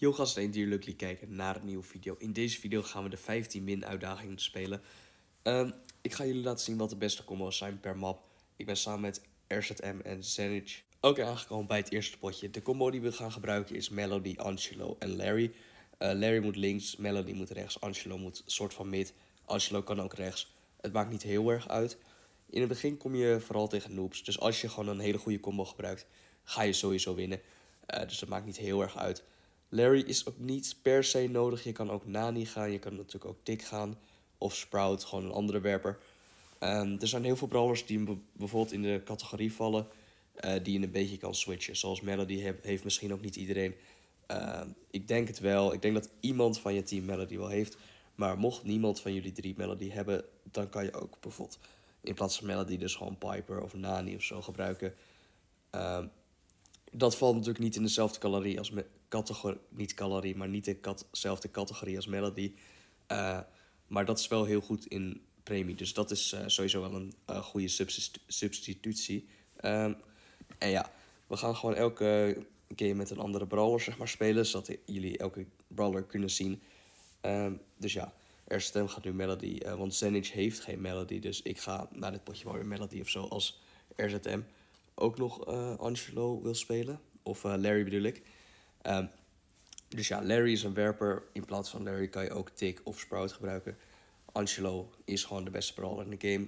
Yo gasten en die jullie kijken naar een nieuwe video. In deze video gaan we de 15 min uitdaging spelen. Ehm, ik ga jullie laten zien wat de beste combo's zijn per map. Ik ben samen met RZM en Zenich. Oké, aangekomen bij het eerste potje. De combo die we gaan gebruiken is Melody, Angelo en Larry. Eh, Larry moet links, Melody moet rechts, Angelo moet soort van mid. Angelo kan ook rechts. Het maakt niet heel erg uit. In het begin kom je vooral tegen noobs. Dus als je gewoon een hele goede combo gebruikt, ga je sowieso winnen. Eh, dus dat maakt niet heel erg uit. Larry is ook niet per se nodig. Je kan ook Nani gaan, je kan natuurlijk ook Dick gaan. Of Sprout, gewoon een andere werper. Ehm, er zijn heel veel brawlers die bijvoorbeeld in de categorie vallen... Eh, die je een beetje kan switchen. Zoals Melody heeft misschien ook niet iedereen. Ehm, ik denk het wel. Ik denk dat iemand van je team Melody wel heeft. Maar mocht niemand van jullie drie Melody hebben... dan kan je ook bijvoorbeeld in plaats van Melody dus gewoon Piper of Nani of zo gebruiken... Ehm, dat valt natuurlijk niet in dezelfde calorie als categorie, niet calorie, maar niet dezelfde kat, categorie als Melody. Eh, maar dat is wel heel goed in premie. Dus dat is eh, sowieso wel een eh, goede substitutie. Ehm, en ja, we gaan gewoon elke game met een andere brawler zeg maar, spelen. Zodat jullie elke brawler kunnen zien. Ehm, dus ja, er gaat nu Melody. want Zenich heeft geen Melody. Dus ik ga naar dit potje wel weer Melody of zo als RZM ook nog Angelo wil spelen. Of Larry bedoel ik. Ehm, dus ja, Larry is een werper. In plaats van Larry kan je ook Tick of Sprout gebruiken. Angelo is gewoon de beste brawler in de game.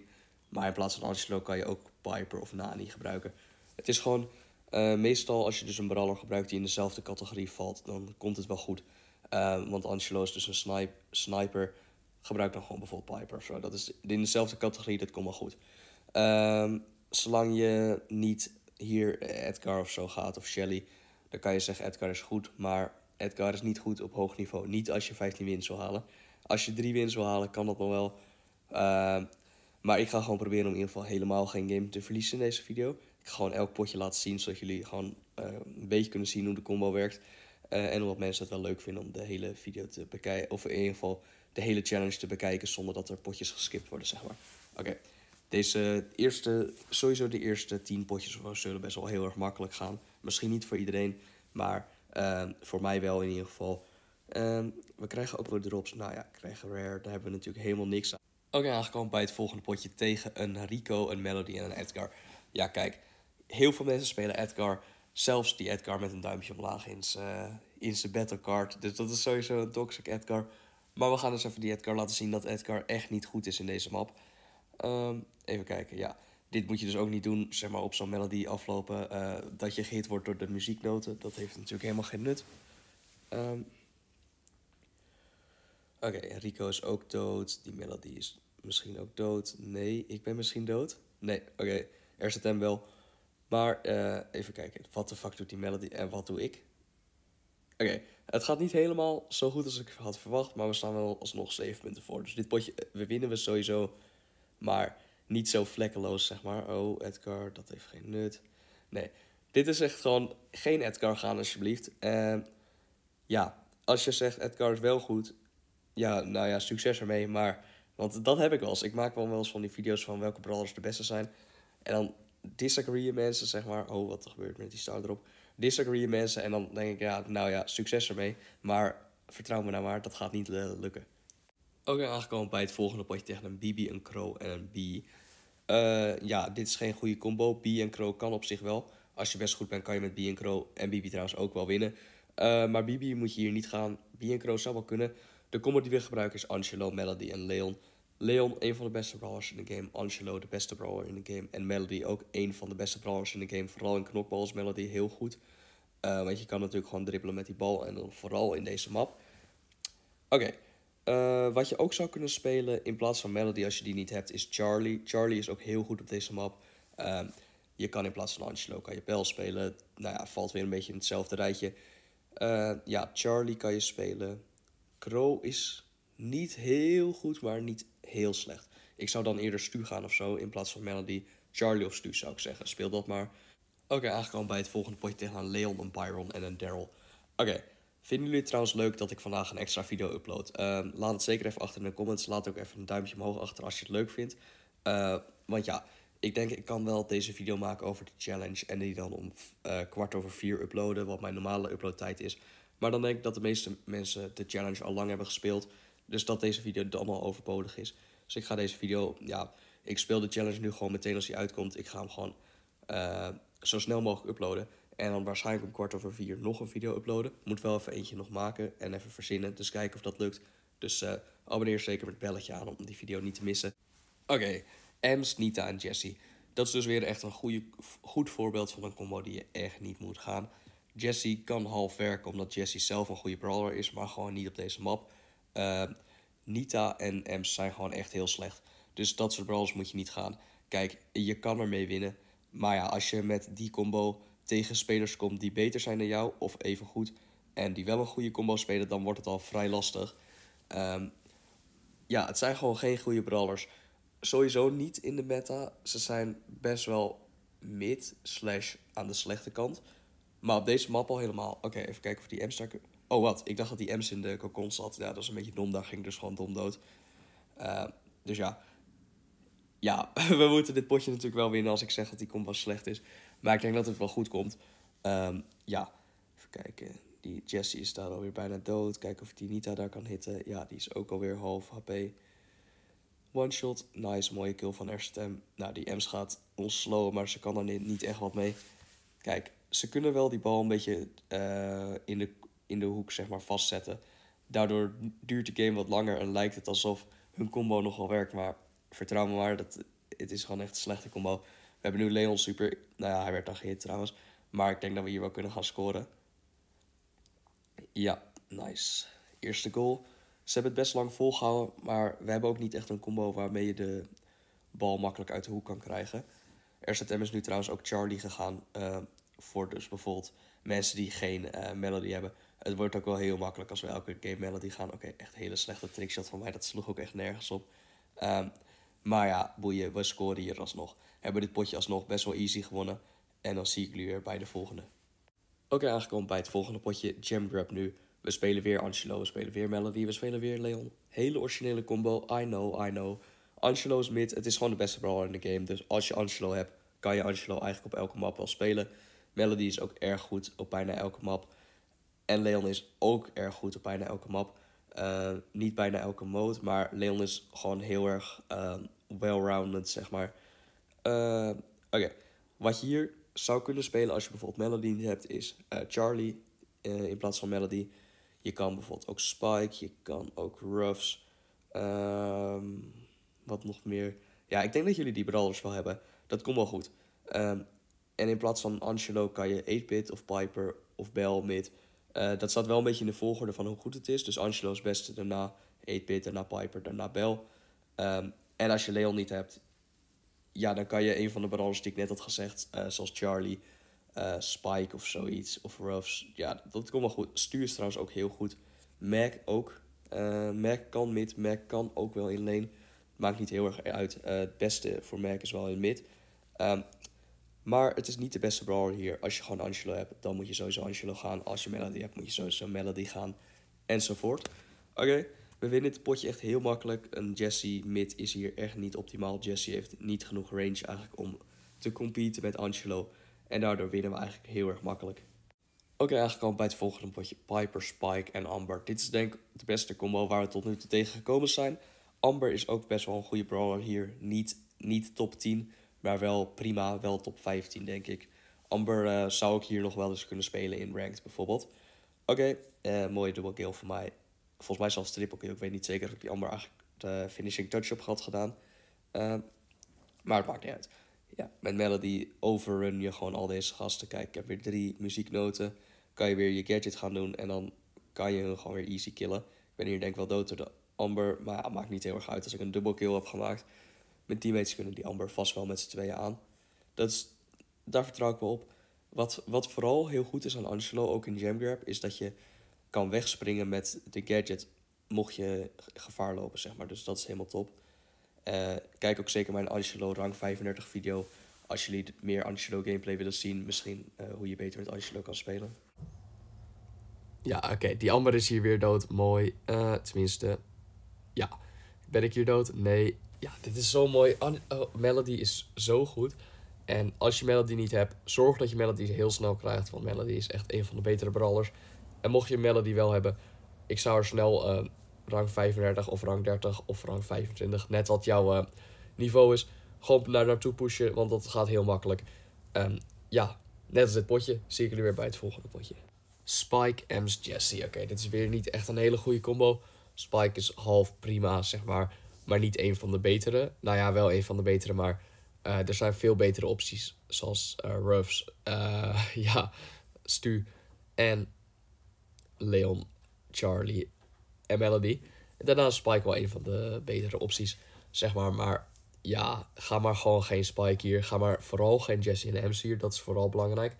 Maar in plaats van Angelo kan je ook Piper of Nani gebruiken. Het is gewoon, eh, meestal als je dus een brawler gebruikt die in dezelfde categorie valt, dan komt het wel goed. Ehm, want Angelo is dus een snipe, sniper. Gebruik dan gewoon bijvoorbeeld Piper of zo. Dat is in dezelfde categorie, dat komt wel goed. Ehm, zolang je niet hier Edgar of zo gaat of Shelly, dan kan je zeggen Edgar is goed, maar Edgar is niet goed op hoog niveau. Niet als je 15 wins wil halen. Als je 3 wins wil halen, kan dat nog wel. Ehm, maar ik ga gewoon proberen om in ieder geval helemaal geen game te verliezen in deze video. Ik ga gewoon elk potje laten zien, zodat jullie gewoon eh, een beetje kunnen zien hoe de combo werkt. Uh, en omdat mensen het wel leuk vinden om de hele video te bekijken. Of in ieder geval de hele challenge te bekijken zonder dat er potjes geskipt worden, zeg maar. Oké, deze eerste, sowieso de eerste 10 potjes zullen best wel heel erg makkelijk gaan. Misschien niet voor iedereen, maar ehm, voor mij wel in ieder geval. Ehm, we krijgen ook wel drops. Nou ja, krijgen rare. Daar hebben we natuurlijk helemaal niks aan. Oké, aangekomen bij het volgende potje tegen een Rico, een Melody en een Edgar. Ja, kijk. Heel veel mensen spelen Edgar. Zelfs die Edgar met een duimpje omlaag in eh, zijn uh, battle card. Dus dat is sowieso een toxic Edgar. Maar we gaan dus even die Edgar laten zien dat Edgar echt niet goed is in deze map. Ehm, even kijken, ja dit moet je dus ook niet doen, zeg maar, op zo'n melodie aflopen. Eh, dat je gehit wordt door de muzieknoten. Dat heeft natuurlijk helemaal geen nut. Ehm, oké, Rico is ook dood. Die melodie is misschien ook dood. Nee, ik ben misschien dood. Nee, oké. Okay. Er zit hem wel. Maar eh, even kijken. Wat de fuck doet die melody en wat doe ik? Oké, het gaat niet helemaal zo goed als ik had verwacht. Maar we staan wel alsnog 7 punten voor. Dus dit potje, eh, we winnen we sowieso. Maar niet zo vlekkeloos, zeg maar. Oh, Edgar, dat heeft geen nut. Nee, dit is echt gewoon geen Edgar gaan, alsjeblieft. Uh, ja, als je zegt Edgar is wel goed, ja, nou ja, succes ermee. Maar, want dat heb ik wel eens. Ik maak wel eens van die video's van welke brawlers de beste zijn. En dan disagree mensen, zeg maar. Oh, wat er gebeurt met die star erop. Disagree mensen en dan denk ik, ja, nou ja, succes ermee. Maar vertrouw me nou maar, dat gaat niet eh, lukken. Oké, okay, aangekomen bij het volgende potje tegen een Bibi, een Crow en een B. Eh, ja, dit is geen goede combo. B en Crow kan op zich wel. Als je best goed bent, kan je met B en Crow en Bibi trouwens ook wel winnen. Eh, maar Bibi moet je hier niet gaan. B en Crow zou wel kunnen. De combo die we gebruiken is Angelo, Melody en Leon. Leon, een van de beste brawlers in de game. Angelo, de beste brawler in de game. En Melody, ook een van de beste brawlers in de game. Vooral in knokbal is Melody heel goed. Eh, want je kan natuurlijk gewoon dribbelen met die bal. En dan vooral in deze map. Oké. Eh, wat je ook zou kunnen spelen in plaats van Melody als je die niet hebt, is Charlie. Charlie is ook heel goed op deze map. Ehm, je kan in plaats van Angelo kan je Bell spelen. Nou ja, valt weer een beetje in hetzelfde rijtje. Eh, ja, Charlie kan je spelen. Crow is niet heel goed, maar niet heel slecht. Ik zou dan eerder Stu gaan of zo in plaats van Melody. Charlie of Stu zou ik zeggen. Speel dat maar. Oké, aangekomen bij het volgende potje tegen een Leon, een Byron en een Daryl. Oké, Vinden jullie trouwens leuk dat ik vandaag een extra video upload? Ehm, laat het zeker even achter in de comments. Laat ook even een duimpje omhoog achter als je het leuk vindt. Ehm, want ja, ik denk ik kan wel deze video maken over de challenge. En die dan om eh, kwart over vier uploaden, wat mijn normale uploadtijd is. Maar dan denk ik dat de meeste mensen de challenge al lang hebben gespeeld. Dus dat deze video dan al overbodig is. Dus ik ga deze video, ja, ik speel de challenge nu gewoon meteen als die uitkomt. Ik ga hem gewoon eh, zo snel mogelijk uploaden. En dan waarschijnlijk om kwart over vier nog een video uploaden. Moet wel even eentje nog maken en even verzinnen. Dus kijken of dat lukt. Dus eh, abonneer zeker met het belletje aan om die video niet te missen. Oké, Ems, Nita en Jesse. Dat is dus weer echt een goede, goed voorbeeld van een combo die je echt niet moet gaan. Jesse kan half werken omdat Jessie zelf een goede brawler is, maar gewoon niet op deze map. Eh, Nita en Ems zijn gewoon echt heel slecht. Dus dat soort brawlers moet je niet gaan. Kijk, je kan ermee winnen. Maar ja, als je met die combo tegen spelers komt die beter zijn dan jou of even goed en die wel een goede combo spelen, dan wordt het al vrij lastig. Ehm, ja, het zijn gewoon geen goede brawlers. Sowieso niet in de meta. Ze zijn best wel mid slash aan de slechte kant. Maar op deze map al helemaal. Oké, even kijken of die M's daar... Oh, wat? Ik dacht dat die M's in de cocon zat. Ja, dat is een beetje dom. Daar ging dus gewoon dom dood. Ehm, dus ja. Ja, we moeten dit potje natuurlijk wel winnen als ik zeg dat die combo slecht is. Maar ik denk dat het wel goed komt. Ehm, ja, even kijken. Die Jesse is daar alweer bijna dood. Kijken of die Nita daar kan hitten. Ja, die is ook alweer half HP. One shot. Nice, mooie kill van Erstem. Nou, die Ems gaat ons slow, maar ze kan er niet echt wat mee. Kijk, ze kunnen wel die bal een beetje eh, in, de, in de hoek zeg maar, vastzetten. Daardoor duurt de game wat langer en lijkt het alsof hun combo nog wel werkt. Maar vertrouw me maar, dat, het is gewoon echt een slechte combo. We hebben nu Leon super... Nou ja, hij werd dan gehit trouwens. Maar ik denk dat we hier wel kunnen gaan scoren. Ja, nice. Eerste goal. Ze hebben het best lang volgehouden. Maar we hebben ook niet echt een combo waarmee je de bal makkelijk uit de hoek kan krijgen. RZM is nu trouwens ook Charlie gegaan. Eh, voor dus bijvoorbeeld mensen die geen eh, melody hebben. Het wordt ook wel heel makkelijk als we elke game melody gaan. Oké, echt hele slechte trickshot van mij. Dat sloeg ook echt nergens op. Ehm, maar ja, boeien, we scoren hier alsnog hebben dit potje alsnog best wel easy gewonnen. En dan zie ik jullie weer bij de volgende. Oké, aangekomen bij het volgende potje, Jam Grab nu. We spelen weer Angelo, we spelen weer Melody, we spelen weer Leon. Hele originele combo, I know, I know. Angelo is mid, het is gewoon de beste brawler in de game. Dus als je Angelo hebt, kan je Angelo eigenlijk op elke map wel spelen. Melody is ook erg goed op bijna elke map. En Leon is ook erg goed op bijna elke map. Eh, niet bijna elke mode, maar Leon is gewoon heel erg eh, well-rounded, zeg maar. Eh, oké, wat je hier zou kunnen spelen als je bijvoorbeeld Melody niet hebt, is eh, Charlie eh, in plaats van Melody. Je kan bijvoorbeeld ook Spike, je kan ook Ruffs. Ehm, wat nog meer? Ja, ik denk dat jullie die brawlers wel hebben. Dat komt wel goed. Ehm, en in plaats van Angelo kan je 8-bit of Piper of Bell mid. dat staat wel een beetje in de volgorde van hoe goed het is. Dus Angelo is beste, daarna 8-bit, daarna Piper, daarna Bell. Ehm, en als je Leon niet hebt, ja, dan kan je een van de brothers die ik net had gezegd, eh, zoals Charlie, eh, Spike of zoiets, of Ruffs. Ja, dat komt wel goed. Stuur is trouwens ook heel goed. Mac ook. Uh, eh, Mac kan mid, Mac kan ook wel in lane. Maakt niet heel erg uit. het beste voor Mac is wel in mid. Ehm, maar het is niet de beste brawler hier. Als je gewoon Angelo hebt, dan moet je sowieso Angelo gaan. Als je Melody hebt, moet je sowieso Melody gaan. Enzovoort. Oké. We winnen dit potje echt heel makkelijk. Een Jesse mid is hier echt niet optimaal. Jesse heeft niet genoeg range eigenlijk om te competen met Angelo. En daardoor winnen we eigenlijk heel erg makkelijk. Oké, okay, aangekomen bij het volgende potje. Piper, Spike en Amber. Dit is denk ik de beste combo waar we tot nu toe tegen gekomen zijn. Amber is ook best wel een goede brawler hier. Niet, niet top 10, maar wel prima. Wel top 15, denk ik. Amber eh, zou ik hier nog wel eens kunnen spelen in ranked bijvoorbeeld. Oké, okay, uh, eh, mooie dubbelkill voor mij volgens mij zelfs triple Ik weet niet zeker of die Amber eigenlijk eh, de finishing touch-up had gedaan. Ehm, maar het maakt niet uit. Ja, met Melody overrun je gewoon al deze gasten. Kijk, ik heb weer drie muzieknoten. Kan je weer je gadget gaan doen en dan kan je hem gewoon weer easy killen. Ik ben hier denk ik wel dood door de Amber, maar ja, maakt niet heel erg uit als ik een dubbel kill heb gemaakt. Mijn teammates kunnen die Amber vast wel met z'n tweeën aan. Dat is, daar vertrouw ik wel op. Wat, wat vooral heel goed is aan Angelo, ook in Jamgrab, is dat je kan wegspringen met de gadget mocht je gevaar lopen, zeg maar. Dus dat is helemaal top. Eh, kijk ook zeker mijn Angelo Rang 35 video als jullie meer Angelo gameplay willen zien. Misschien eh, hoe je beter met Angelo kan spelen. Ja, oké. Die amber is hier weer dood. Mooi. Eh, tenminste, ja. Ben ik hier dood? Nee. Ja, dit is zo mooi. oh, Melody is zo goed. En als je Melody niet hebt, zorg dat je Melody heel snel krijgt. Want Melody is echt een van de betere brawlers. En mocht je Melody wel hebben, ik zou er snel uh, rang 35 of rang 30 of rang 25, net wat jouw eh, niveau is, gewoon naar naartoe pushen, want dat gaat heel makkelijk. Ehm, ja, net als dit potje, zie ik jullie weer bij het volgende potje. Spike, M's Jesse. Oké, dit is weer niet echt een hele goede combo. Spike is half prima, zeg maar. Maar niet een van de betere. Nou ja, wel een van de betere, maar eh, er zijn veel betere opties. Zoals Ruffs, ja, Stu en Leon, Charlie en Melody. En is Spike wel een van de betere opties, zeg maar. Maar ja, ga maar gewoon geen Spike hier. Ga maar vooral geen Jesse en Ems hier. Dat is vooral belangrijk.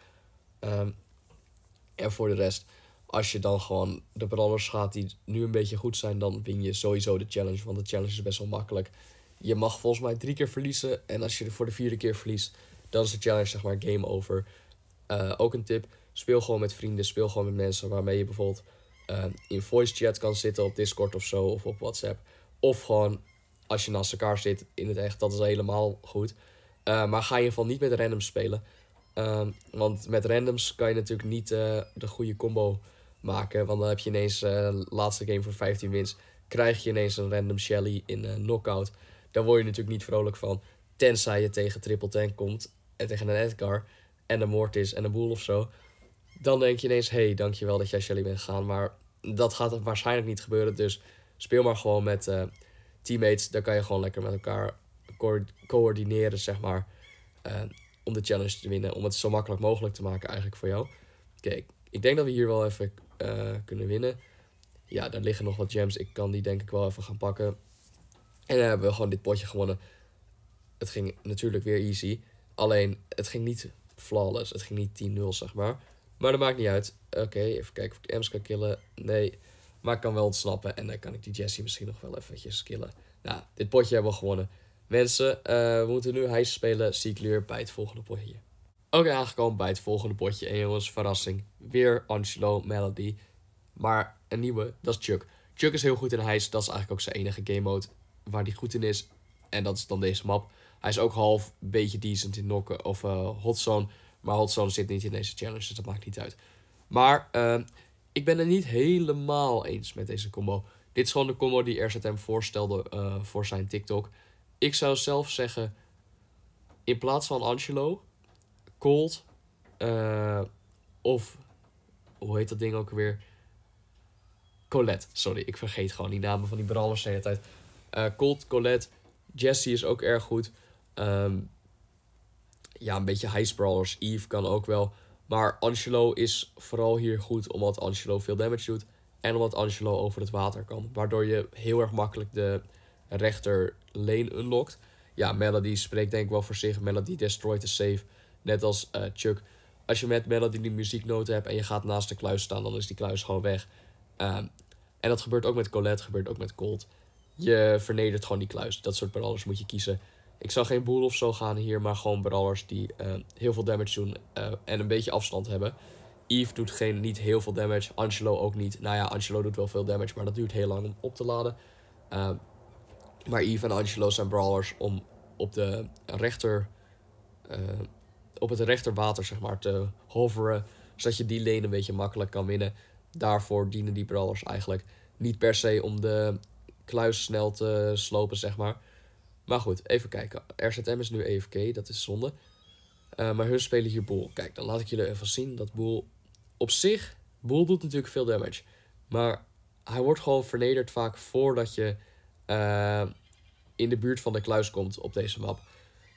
Ehm, en voor de rest, als je dan gewoon de ballers gaat die nu een beetje goed zijn, dan win je sowieso de challenge. Want de challenge is best wel makkelijk. Je mag volgens mij drie keer verliezen. En als je er voor de vierde keer verliest, dan is de challenge zeg maar game over. Eh, ook een tip Speel gewoon met vrienden, speel gewoon met mensen waarmee je bijvoorbeeld ehm, in voice chat kan zitten op Discord of zo of op WhatsApp. Of gewoon als je naast elkaar zit in het echt, dat is helemaal goed. Eh, maar ga in ieder geval niet met randoms spelen. Ehm, want met randoms kan je natuurlijk niet eh, de goede combo maken. Want dan heb je ineens eh, de laatste game voor 15 wins. Krijg je ineens een random Shelly in knockout. Daar word je natuurlijk niet vrolijk van. Tenzij je tegen triple tank komt. En tegen een Edgar. En een Mortis en een Boel of zo dan denk je ineens, hey, dankjewel dat jij Shelly bent gegaan. Maar dat gaat waarschijnlijk niet gebeuren. Dus speel maar gewoon met eh, teammates. Dan kan je gewoon lekker met elkaar coördineren, zeg maar. Eh, om de challenge te winnen. Om het zo makkelijk mogelijk te maken eigenlijk voor jou. Kijk, ik denk dat we hier wel even eh, kunnen winnen. Ja, daar liggen nog wat gems. Ik kan die denk ik wel even gaan pakken. En dan hebben we gewoon dit potje gewonnen. Het ging natuurlijk weer easy. Alleen, het ging niet flawless. Het ging niet 10-0, zeg maar. Maar dat maakt niet uit. Oké, even kijken of ik de Ems kan killen. Nee, maar ik kan wel ontsnappen. En dan kan ik die Jesse misschien nog wel eventjes killen. Nou, dit potje hebben we gewonnen. Mensen, eh, we moeten nu hij spelen. Zie bij het volgende potje. Oké, aangekomen bij het volgende potje. En jongens, verrassing. Weer Angelo Melody. Maar een nieuwe, dat is Chuck. Chuck is heel goed in heist. Dat is eigenlijk ook zijn enige game mode waar hij goed in is. En dat is dan deze map. Hij is ook half een beetje decent in nokken of uh, eh, hotzone. Maar Hot soul zit niet in deze challenge, dus dat maakt niet uit. Maar ehm, ik ben het niet helemaal eens met deze combo. Dit is gewoon de combo die RZM voorstelde eh, voor zijn TikTok. Ik zou zelf zeggen, in plaats van Angelo, Cold eh, of hoe heet dat ding ook weer? Colette. Sorry, ik vergeet gewoon die namen van die brallers de hele tijd. Uh, eh, Colt, Colette, Jesse is ook erg goed. Um, ja, een beetje high brawlers Eve kan ook wel. Maar Angelo is vooral hier goed omdat Angelo veel damage doet. En omdat Angelo over het water kan. Waardoor je heel erg makkelijk de rechter lane unlockt. Ja, Melody spreekt denk ik wel voor zich. Melody destroys the save. Net als eh, Chuck. Als je met Melody die muzieknoten hebt en je gaat naast de kluis staan, dan is die kluis gewoon weg. Ehm, en dat gebeurt ook met Colette, gebeurt ook met Colt. Je vernedert gewoon die kluis. Dat soort parallels moet je kiezen. Ik zou geen boel of zo gaan hier, maar gewoon brawlers die eh, heel veel damage doen eh, en een beetje afstand hebben. Eve doet geen, niet heel veel damage, Angelo ook niet. Nou ja, Angelo doet wel veel damage, maar dat duurt heel lang om op te laden. Eh, maar Eve en Angelo zijn brawlers om op, de rechter, op het rechterwater zeg maar, te hoveren, zodat je die lane een beetje makkelijk kan winnen. Daarvoor dienen die brawlers eigenlijk niet per se om de kluis snel te slopen, zeg maar. Maar goed, even kijken. RZM is nu EFK, dat is zonde. Eh, maar hun spelen hier Boel. Kijk, dan laat ik jullie even zien dat Boel op zich... Boel doet natuurlijk veel damage. Maar hij wordt gewoon vernederd vaak voordat je eh, in de buurt van de kluis komt op deze map.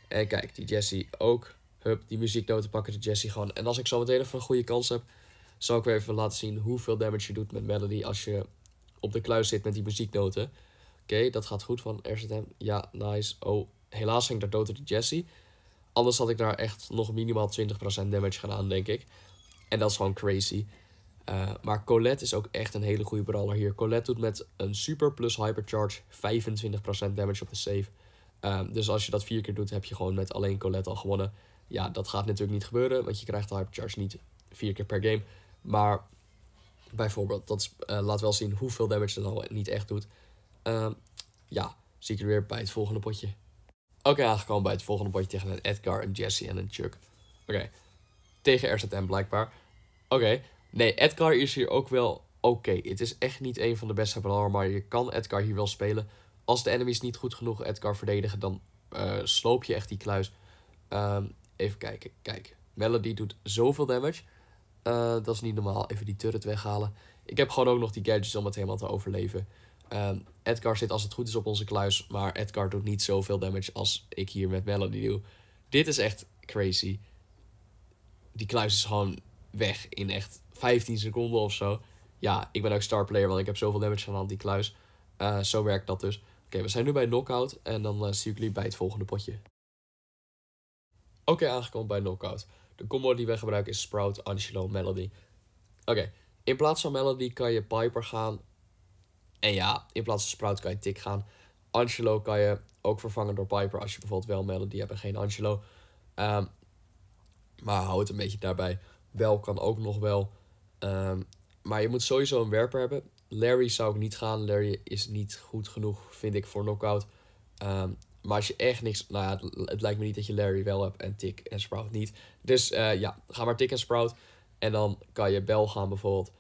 En kijk, die Jesse ook. Hup, die muzieknoten pakken de Jesse gewoon. En als ik zo meteen even een goede kans heb, zal ik weer even laten zien hoeveel damage je doet met Melody als je op de kluis zit met die muzieknoten. Oké, dat gaat goed van RZM. Ja, nice. Oh, helaas ging daar dood door de Jesse. Anders had ik daar echt nog minimaal 20% damage gedaan, denk ik. En dat is gewoon crazy. Eh, maar Colette is ook echt een hele goede brawler hier. Colette doet met een super plus hypercharge 25% damage op de save. Ehm, dus als je dat vier keer doet, heb je gewoon met alleen Colette al gewonnen. Ja, dat gaat natuurlijk niet gebeuren, want je krijgt de hypercharge niet vier keer per game. Maar bijvoorbeeld, dat eh, laat wel zien hoeveel damage dat al niet echt doet. Uh, ja, zie ik jullie weer bij het volgende potje. Oké, aangekomen bij het volgende potje tegen een Edgar, en Jesse en een Chuck. Oké, tegen RZM blijkbaar. Oké, nee, Edgar is hier ook wel oké. Het is echt niet een van de beste maar je kan Edgar hier wel spelen. Als de enemies niet goed genoeg Edgar verdedigen, dan uh, sloop je echt die kluis. Um, even kijken, kijk. Melody doet zoveel damage. Uh, dat is niet normaal. Even die turret weghalen. Ik heb gewoon ook nog die gadgets om het helemaal te overleven. Ehm, Edgar zit als het goed is op onze kluis. Maar Edgar doet niet zoveel damage als ik hier met Melody doe. Dit is echt crazy. Die kluis is gewoon weg in echt 15 seconden of zo. Ja, ik ben ook star player, want ik heb zoveel damage gedaan aan die kluis. Eh, zo werkt dat dus. Oké, we zijn nu bij knockout. En dan eh, zie ik jullie bij het volgende potje. Oké, aangekomen bij knockout. De combo die we gebruiken is Sprout, Angelo, Melody. Oké, in plaats van Melody kan je Piper gaan en ja, in plaats van Sprout kan je tik gaan. Angelo kan je ook vervangen door Piper als je bijvoorbeeld wel Melody hebt en geen Angelo. Ehm, maar hou het een beetje daarbij. Wel kan ook nog wel. Ehm, maar je moet sowieso een werper hebben. Larry zou ik niet gaan. Larry is niet goed genoeg, vind ik, voor knockout. Um, maar als je echt niks... Nou ja, het, lijkt me niet dat je Larry wel hebt en Tik en Sprout niet. Dus eh, ja, ga maar Tik en Sprout. En dan kan je Bel gaan bijvoorbeeld.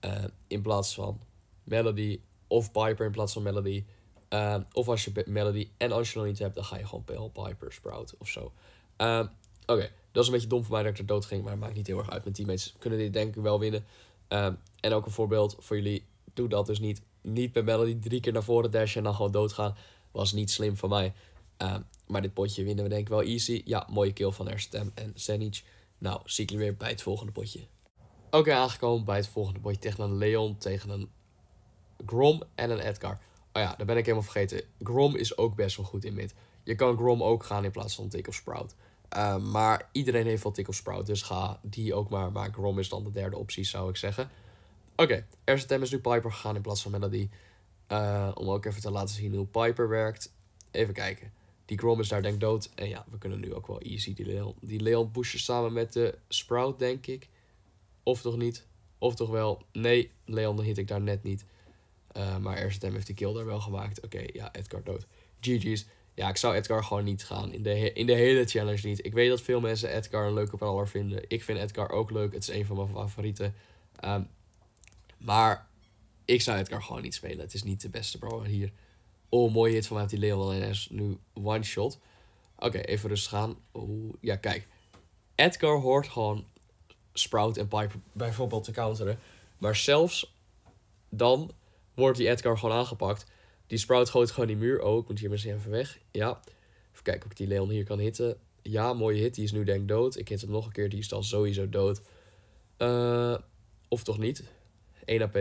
Eh, in plaats van Melody of Piper in plaats van Melody. Ehm, of als je Melody en Angelo niet hebt, dan ga je gewoon PL Piper Sprout of zo. Ehm, oké, dat is een beetje dom voor mij dat ik er dood ging, maar het maakt niet heel erg uit. Mijn teammates kunnen dit denk ik wel winnen. Ehm, en ook een voorbeeld voor jullie, doe dat dus niet. Niet bij Melody drie keer naar voren dashen en dan gewoon doodgaan. Was niet slim van mij. maar dit potje winnen we denk ik wel easy. Ja, mooie kill van Erstem en Zenich. Nou, zie ik jullie weer bij het volgende potje. Oké, aangekomen bij het volgende potje tegen een Leon, tegen een Grom en een Edgar. Oh ja, daar ben ik helemaal vergeten. Grom is ook best wel goed in mid. Je kan Grom ook gaan in plaats van Tick of Sprout. Ehm, maar iedereen heeft wel Tick of Sprout, dus ga die ook maar. Maar Grom is dan de derde optie, zou ik zeggen. Oké, okay, RZM is nu Piper gegaan in plaats van Melody. Eh, om ook even te laten zien hoe Piper werkt. Even kijken. Die Grom is daar denk ik dood. En ja, we kunnen nu ook wel easy die Leon, die Leon pushen samen met de Sprout, denk ik. Of toch niet? Of toch wel? Nee, Leon hit ik daar net niet. Uh, maar RZM heeft de kill daar wel gemaakt. Oké, ja, Edgar dood. GG's. Ja, ik zou Edgar gewoon niet gaan. In de, in de hele challenge niet. Ik weet dat veel mensen Edgar een leuke brawler vinden. Ik vind Edgar ook leuk. Het is een van mijn favorieten. Ehm, maar ik zou Edgar gewoon niet spelen. Het is niet de beste brawler hier. Oh, mooie hit van mij die Leeuwen. En hij is nu one shot. Oké, even rustig gaan. Oeh, ja, kijk. Edgar hoort gewoon Sprout en Piper bijvoorbeeld te counteren. Maar zelfs dan wordt die Edgar gewoon aangepakt. Die Sprout gooit gewoon die muur. Oh, ik moet hier misschien even weg. Ja. Even kijken of ik die Leon hier kan hitten. Ja, mooie hit. Die is nu denk ik dood. Ik hit hem nog een keer. Die is dan sowieso dood. Eh, of toch niet. 1 AP.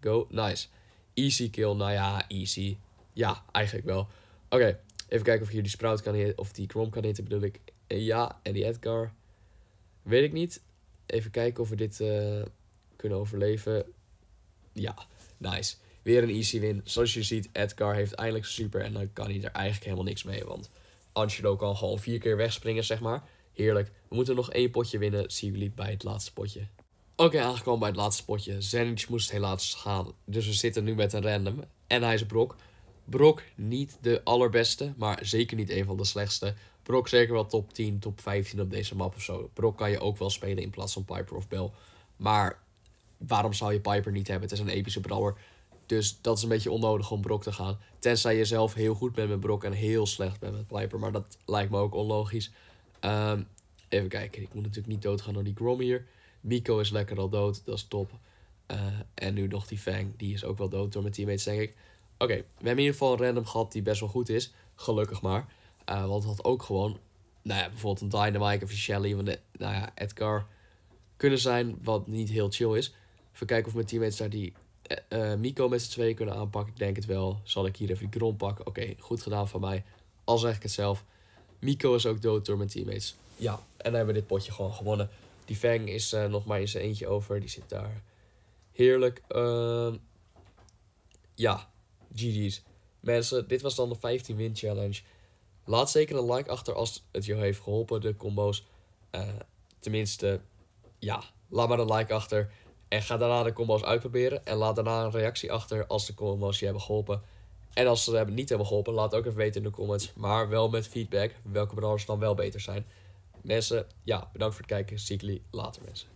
Go. Nice. Easy kill. Nou ja, easy. Ja, eigenlijk wel. Oké. Even kijken of ik hier die Sprout kan hitten. Of die Chrome kan hitten bedoel ik. Eh, ja, en die Edgar. Weet ik niet. Even kijken of we dit eh, kunnen overleven. Ja. Nice. Weer een easy win. Zoals je ziet, Edgar heeft eindelijk super. En dan kan hij er eigenlijk helemaal niks mee. Want Angelo kan gewoon vier keer wegspringen, zeg maar. Heerlijk. We moeten nog één potje winnen. Zie jullie bij het laatste potje. Oké, aangekomen bij het laatste potje. Zenich moest helaas gaan. Dus we zitten nu met een random. En hij is Brok. Brok niet de allerbeste, maar zeker niet een van de slechtste. Brok zeker wel top 10, top 15 op deze map of zo. Brok kan je ook wel spelen in plaats van Piper of Bell. Maar waarom zou je Piper niet hebben? Het is een epische brouwer. Dus dat is een beetje onnodig om Brok te gaan. Tenzij je zelf heel goed bent met Brok en heel slecht bent met Piper. Maar dat lijkt me ook onlogisch. Ehm, even kijken. Ik moet natuurlijk niet doodgaan door die Grom hier. Miko is lekker al dood. Dat is top. Eh, en nu nog die Fang. Die is ook wel dood door mijn teammates, denk ik. Oké, we hebben in ieder geval een random gehad die best wel goed is. Gelukkig maar. Eh, want het had ook gewoon, nou ja, bijvoorbeeld een Dynamite of een Shelly. Van de, eh, nou ja, Edgar kunnen zijn, wat niet heel chill is. Even kijken of mijn teammates daar die eh, eh, Miko met z'n tweeën kunnen aanpakken. Ik denk het wel. Zal ik hier even die grond pakken? Oké, goed gedaan van mij. Al zeg ik het zelf. Miko is ook dood door mijn teammates. Ja, en dan hebben we dit potje gewoon gewonnen. Die Fang is eh, nog maar in zijn eentje over. Die zit daar. Heerlijk. Ehm, ja, GG's. Mensen, dit was dan de 15 win challenge. Laat zeker een like achter als het jou heeft geholpen, de combo's. tenminste, ja, laat maar een like achter. En ga daarna de combo's uitproberen. En laat daarna een reactie achter als de combo's je hebben geholpen. En als ze hebben niet hebben geholpen, laat ook even weten in de comments. Maar wel met feedback welke bananen dan wel beter zijn. Mensen, ja, bedankt voor het kijken. Zie ik jullie later mensen.